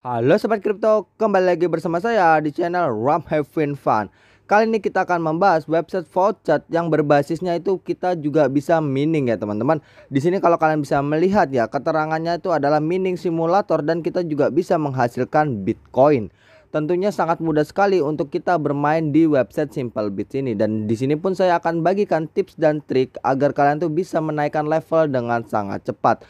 Halo Sobat Kripto, kembali lagi bersama saya di channel Ram Heaven Fun Kali ini kita akan membahas website voucher yang berbasisnya itu kita juga bisa mining ya teman-teman Di sini kalau kalian bisa melihat ya keterangannya itu adalah mining simulator dan kita juga bisa menghasilkan Bitcoin Tentunya sangat mudah sekali untuk kita bermain di website Simple Bits ini dan di sini pun saya akan bagikan tips dan trik agar kalian tuh bisa menaikkan level dengan sangat cepat.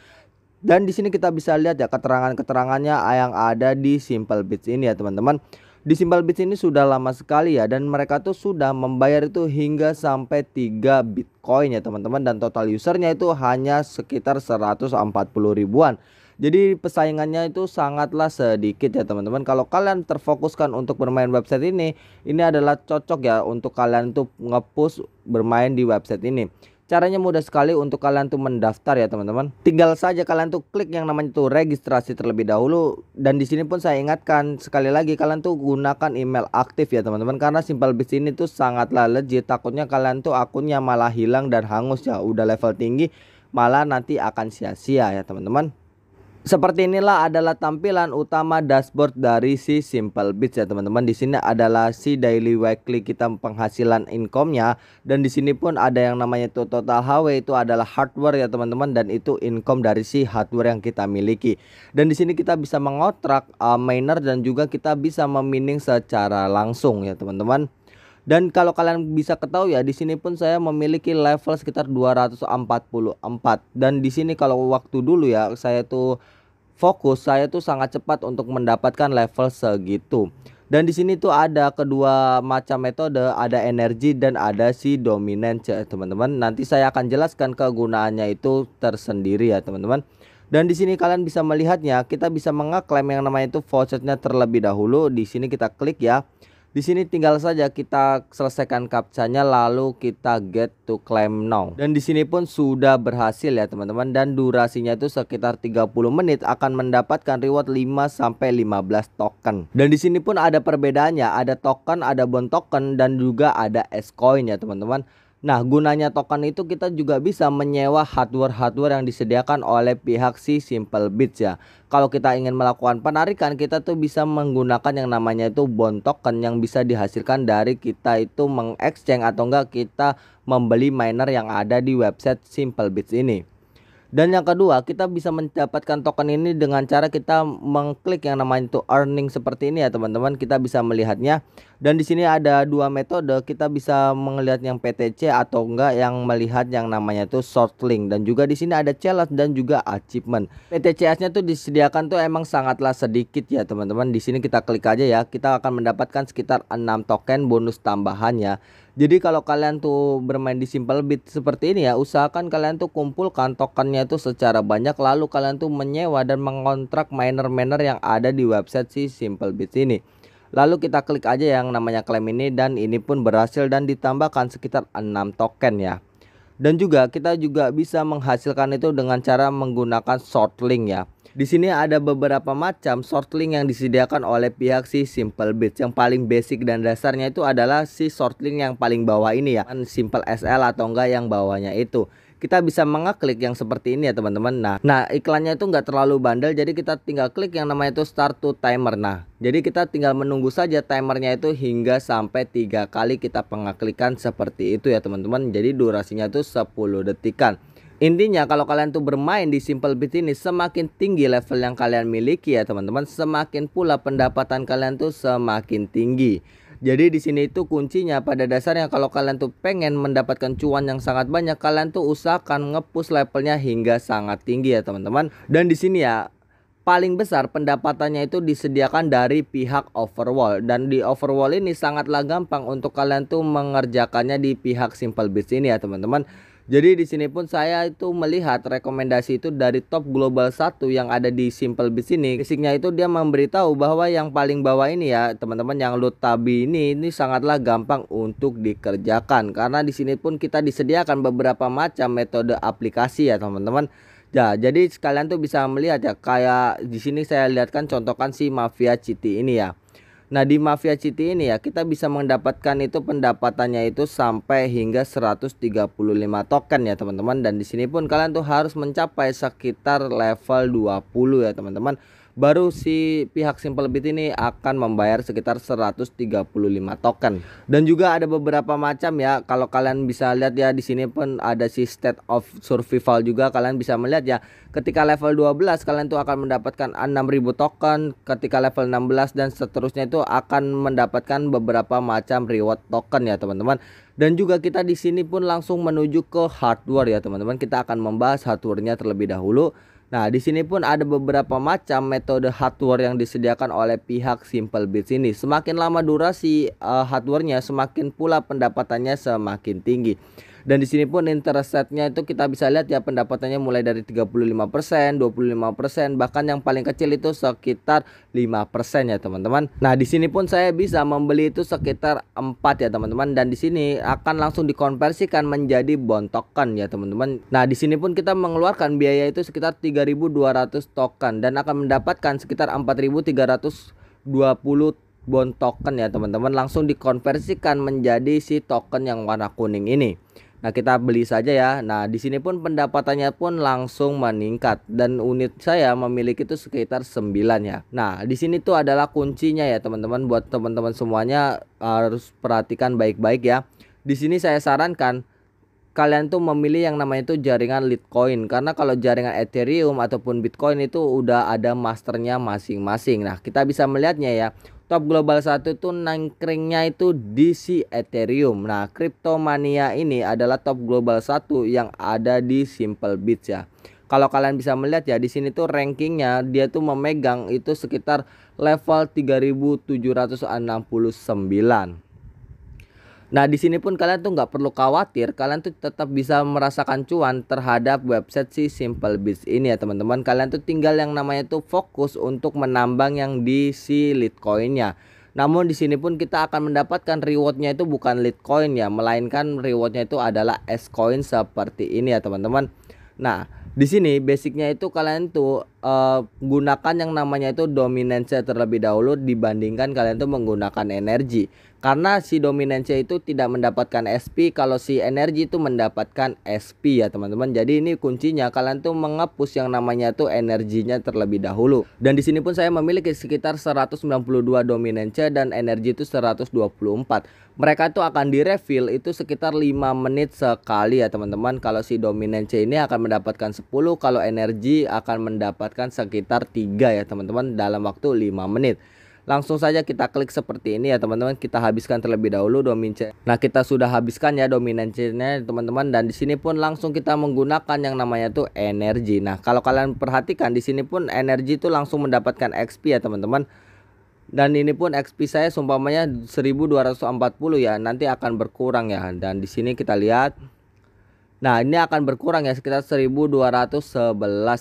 Dan di sini kita bisa lihat ya keterangan-keterangannya yang ada di Simple Bits ini ya teman-teman. Di Simple Bits ini sudah lama sekali ya dan mereka tuh sudah membayar itu hingga sampai 3 Bitcoin ya teman-teman dan total usernya itu hanya sekitar 140 ribuan. Jadi pesaingannya itu sangatlah sedikit ya teman-teman. Kalau kalian terfokuskan untuk bermain website ini, ini adalah cocok ya untuk kalian tuh ngepush bermain di website ini. Caranya mudah sekali untuk kalian tuh mendaftar ya teman-teman. Tinggal saja kalian tuh klik yang namanya tuh registrasi terlebih dahulu dan di sini pun saya ingatkan sekali lagi kalian tuh gunakan email aktif ya teman-teman karena simpel bis ini tuh sangatlah legit takutnya kalian tuh akunnya malah hilang dan hangus ya udah level tinggi malah nanti akan sia-sia ya teman-teman. Seperti inilah adalah tampilan utama dashboard dari si Simple Beats ya teman-teman. Di sini adalah si daily weekly kita penghasilan income-nya dan di sini pun ada yang namanya itu total HW itu adalah hardware ya teman-teman dan itu income dari si hardware yang kita miliki. Dan di sini kita bisa mengotrak uh, miner dan juga kita bisa memining secara langsung ya teman-teman. Dan kalau kalian bisa ketahui ya, di sini pun saya memiliki level sekitar 244. Dan di sini kalau waktu dulu ya, saya tuh fokus, saya tuh sangat cepat untuk mendapatkan level segitu. Dan di sini tuh ada kedua macam metode, ada energi dan ada si dominan ya teman-teman. Nanti saya akan jelaskan kegunaannya itu tersendiri ya teman-teman. Dan di sini kalian bisa melihatnya, kita bisa mengaklaim yang namanya itu vouchernya terlebih dahulu. Di sini kita klik ya. Di sini tinggal saja kita selesaikan captchanya lalu kita get to claim now. Dan di sini pun sudah berhasil ya teman-teman dan durasinya itu sekitar 30 menit akan mendapatkan reward 5 sampai 15 token. Dan di sini pun ada perbedaannya, ada token, ada bond token dan juga ada S coin ya teman-teman. Nah, gunanya token itu kita juga bisa menyewa hardware-hardware yang disediakan oleh pihak si Simple Bits ya. Kalau kita ingin melakukan penarikan, kita tuh bisa menggunakan yang namanya itu bond token yang bisa dihasilkan dari kita itu mengexchange atau enggak kita membeli miner yang ada di website Simple Bits ini. Dan yang kedua, kita bisa mendapatkan token ini dengan cara kita mengklik yang namanya itu earning seperti ini ya teman-teman. Kita bisa melihatnya. Dan di sini ada dua metode, kita bisa melihat yang PTC atau enggak yang melihat yang namanya itu short link dan juga di sini ada challenge dan juga achievement. ptc nya tuh disediakan tuh emang sangatlah sedikit ya teman-teman. Di sini kita klik aja ya. Kita akan mendapatkan sekitar 6 token bonus tambahan ya. Jadi kalau kalian tuh bermain di simple bit seperti ini ya, usahakan kalian tuh kumpulkan tokennya uangnya itu secara banyak lalu kalian tuh menyewa dan mengontrak miner-miner yang ada di website si SimpleBits ini. Lalu kita klik aja yang namanya klaim ini dan ini pun berhasil dan ditambahkan sekitar 6 token ya. Dan juga kita juga bisa menghasilkan itu dengan cara menggunakan shortlink ya. Di sini ada beberapa macam shortlink yang disediakan oleh pihak si Simple Bits. Yang paling basic dan dasarnya itu adalah si shortlink yang paling bawah ini ya, Simple SL atau enggak yang bawahnya itu kita bisa mengeklik yang seperti ini ya teman-teman nah nah iklannya itu nggak terlalu bandel jadi kita tinggal klik yang namanya itu start to timer nah jadi kita tinggal menunggu saja timernya itu hingga sampai tiga kali kita pengaklikan seperti itu ya teman-teman jadi durasinya itu 10 detikan Intinya kalau kalian tuh bermain di Simple Beat ini semakin tinggi level yang kalian miliki ya teman-teman Semakin pula pendapatan kalian tuh semakin tinggi jadi di sini itu kuncinya pada dasarnya kalau kalian tuh pengen mendapatkan cuan yang sangat banyak, kalian tuh usahakan ngepus levelnya hingga sangat tinggi ya teman-teman. Dan di sini ya paling besar pendapatannya itu disediakan dari pihak overwall dan di overwall ini sangatlah gampang untuk kalian tuh mengerjakannya di pihak simple bits ini ya teman-teman jadi di sini pun saya itu melihat rekomendasi itu dari top global 1 yang ada di Simple Bits ini. Fisiknya itu dia memberitahu bahwa yang paling bawah ini ya, teman-teman yang loot tabi ini ini sangatlah gampang untuk dikerjakan karena di sini pun kita disediakan beberapa macam metode aplikasi ya, teman-teman. Ya, jadi sekalian tuh bisa melihat ya kayak di sini saya lihatkan contohkan si Mafia City ini ya. Nah di Mafia City ini ya kita bisa mendapatkan itu pendapatannya itu sampai hingga 135 token ya teman-teman dan di sini pun kalian tuh harus mencapai sekitar level 20 ya teman-teman baru si pihak Simplebit ini akan membayar sekitar 135 token. Dan juga ada beberapa macam ya. Kalau kalian bisa lihat ya di sini pun ada si state of survival juga kalian bisa melihat ya. Ketika level 12 kalian tuh akan mendapatkan 6000 token, ketika level 16 dan seterusnya itu akan mendapatkan beberapa macam reward token ya teman-teman. Dan juga kita di sini pun langsung menuju ke hardware ya teman-teman. Kita akan membahas hardwarenya terlebih dahulu. Nah, di sini pun ada beberapa macam metode hardware yang disediakan oleh pihak Simple Beats ini. Semakin lama durasi uh, hardwarenya, semakin pula pendapatannya semakin tinggi. Dan di sini pun interest rate-nya itu kita bisa lihat ya pendapatannya mulai dari 35%, 25%, bahkan yang paling kecil itu sekitar 5% ya teman-teman. Nah, di sini pun saya bisa membeli itu sekitar 4 ya teman-teman dan di sini akan langsung dikonversikan menjadi bond token ya teman-teman. Nah, di sini pun kita mengeluarkan biaya itu sekitar 3.200 token dan akan mendapatkan sekitar 4.320 bond token ya teman-teman langsung dikonversikan menjadi si token yang warna kuning ini Nah, kita beli saja ya. Nah, di sini pun pendapatannya pun langsung meningkat dan unit saya memiliki itu sekitar 9 ya. Nah, di sini tuh adalah kuncinya ya, teman-teman. Buat teman-teman semuanya harus perhatikan baik-baik ya. Di sini saya sarankan kalian tuh memilih yang namanya itu jaringan Litecoin karena kalau jaringan Ethereum ataupun Bitcoin itu udah ada masternya masing-masing. Nah, kita bisa melihatnya ya. Top global satu itu nangkringnya itu di si Ethereum. Nah, mania ini adalah top global satu yang ada di Simple Bits ya. Kalau kalian bisa melihat ya di sini tuh rankingnya dia tuh memegang itu sekitar level 3769. Nah, di sini pun kalian tuh nggak perlu khawatir, kalian tuh tetap bisa merasakan cuan terhadap website si Simple Biz ini ya, teman-teman. Kalian tuh tinggal yang namanya tuh fokus untuk menambang yang di si Litecoin-nya. Namun di sini pun kita akan mendapatkan rewardnya itu bukan Litecoin ya, melainkan rewardnya itu adalah S-Coin seperti ini ya, teman-teman. Nah, di sini basicnya itu kalian tuh uh, gunakan yang namanya itu dominance terlebih dahulu dibandingkan kalian tuh menggunakan energi karena si dominance itu tidak mendapatkan SP kalau si energi itu mendapatkan SP ya teman-teman jadi ini kuncinya kalian tuh menghapus yang namanya tuh energinya terlebih dahulu dan di sini pun saya memiliki sekitar 192 dominance dan energi itu 124 mereka itu akan direfill itu sekitar 5 menit sekali ya teman-teman kalau si dominance ini akan mendapatkan 10 kalau energi akan mendapat mendapatkan sekitar 3 ya teman-teman dalam waktu 5 menit langsung saja kita klik seperti ini ya teman-teman kita habiskan terlebih dahulu domain chain nah kita sudah habiskan ya dominan chainnya teman-teman dan di sini pun langsung kita menggunakan yang namanya tuh energi nah kalau kalian perhatikan di sini pun energi itu langsung mendapatkan XP ya teman-teman dan ini pun XP saya seumpamanya 1240 ya nanti akan berkurang ya dan di sini kita lihat Nah, ini akan berkurang ya sekitar 1211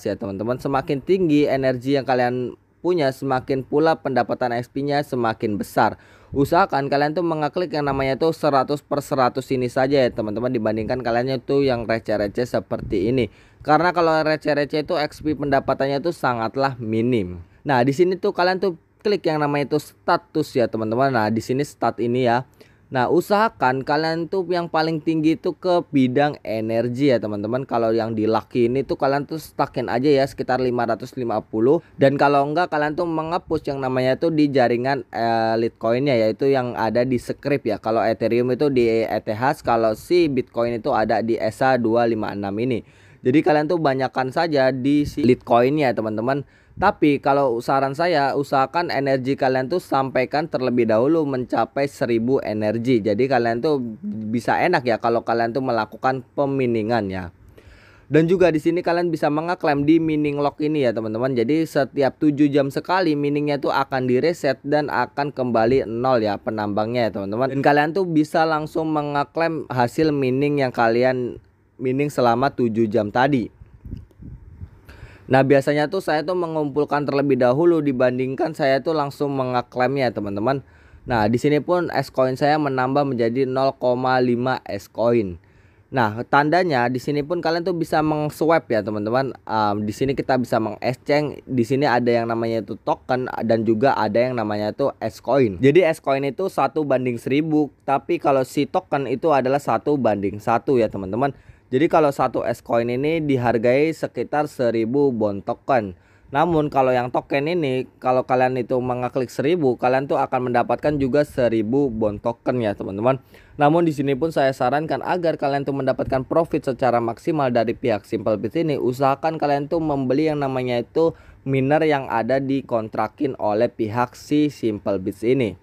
ya, teman-teman. Semakin tinggi energi yang kalian punya, semakin pula pendapatan XP-nya semakin besar. Usahakan kalian tuh mengeklik yang namanya tuh 100 per 100 ini saja ya, teman-teman dibandingkan kaliannya tuh yang receh-receh seperti ini. Karena kalau receh-receh itu XP pendapatannya tuh sangatlah minim. Nah, di sini tuh kalian tuh klik yang namanya itu status ya, teman-teman. Nah, di sini stat ini ya. Nah, usahakan kalian tuh yang paling tinggi itu ke bidang energi ya, teman-teman. Kalau yang di laki ini tuh kalian tuh stakin aja ya sekitar 550 dan kalau enggak kalian tuh menghapus yang namanya tuh di jaringan eh, Litecoin-nya yaitu yang ada di script ya. Kalau Ethereum itu di ETH, kalau si Bitcoin itu ada di ESA 256 ini. Jadi kalian tuh banyakkan saja di si Litecoin ya, teman-teman. Tapi kalau saran saya usahakan energi kalian tuh sampaikan terlebih dahulu mencapai 1000 energi. Jadi kalian tuh bisa enak ya kalau kalian tuh melakukan peminingan ya. Dan juga di sini kalian bisa mengaklaim di mining lock ini ya teman-teman. Jadi setiap 7 jam sekali miningnya tuh akan direset dan akan kembali nol ya penambangnya ya teman-teman. Dan kalian tuh bisa langsung mengaklaim hasil mining yang kalian mining selama 7 jam tadi. Nah biasanya tuh saya tuh mengumpulkan terlebih dahulu dibandingkan saya tuh langsung mengeklaimnya teman-teman. Nah di sini pun S coin saya menambah menjadi 0,5 S coin. Nah tandanya di sini pun kalian tuh bisa mengswap ya teman-teman. Um, di sini kita bisa mengexchange. Di sini ada yang namanya itu token dan juga ada yang namanya itu S coin. Jadi S coin itu satu banding 1000 tapi kalau si token itu adalah satu banding satu ya teman-teman. Jadi kalau satu S coin ini dihargai sekitar 1000 bon token. Namun kalau yang token ini kalau kalian itu mengeklik 1000 kalian tuh akan mendapatkan juga 1000 bon token ya teman-teman. Namun di sini pun saya sarankan agar kalian tuh mendapatkan profit secara maksimal dari pihak Simplebit ini usahakan kalian tuh membeli yang namanya itu miner yang ada dikontrakin oleh pihak si Simplebit ini.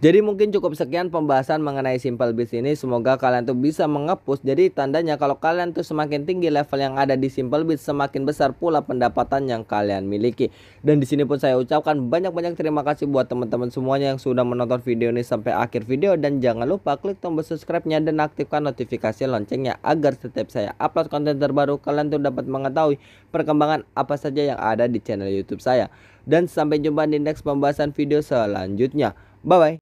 Jadi mungkin cukup sekian pembahasan mengenai simple bis ini. Semoga kalian tuh bisa mengepus. Jadi tandanya kalau kalian tuh semakin tinggi level yang ada di simple bis, semakin besar pula pendapatan yang kalian miliki. Dan di sini pun saya ucapkan banyak-banyak terima kasih buat teman-teman semuanya yang sudah menonton video ini sampai akhir video dan jangan lupa klik tombol subscribe-nya dan aktifkan notifikasi loncengnya agar setiap saya upload konten terbaru kalian tuh dapat mengetahui perkembangan apa saja yang ada di channel YouTube saya. Dan sampai jumpa di next pembahasan video selanjutnya. Bye bye.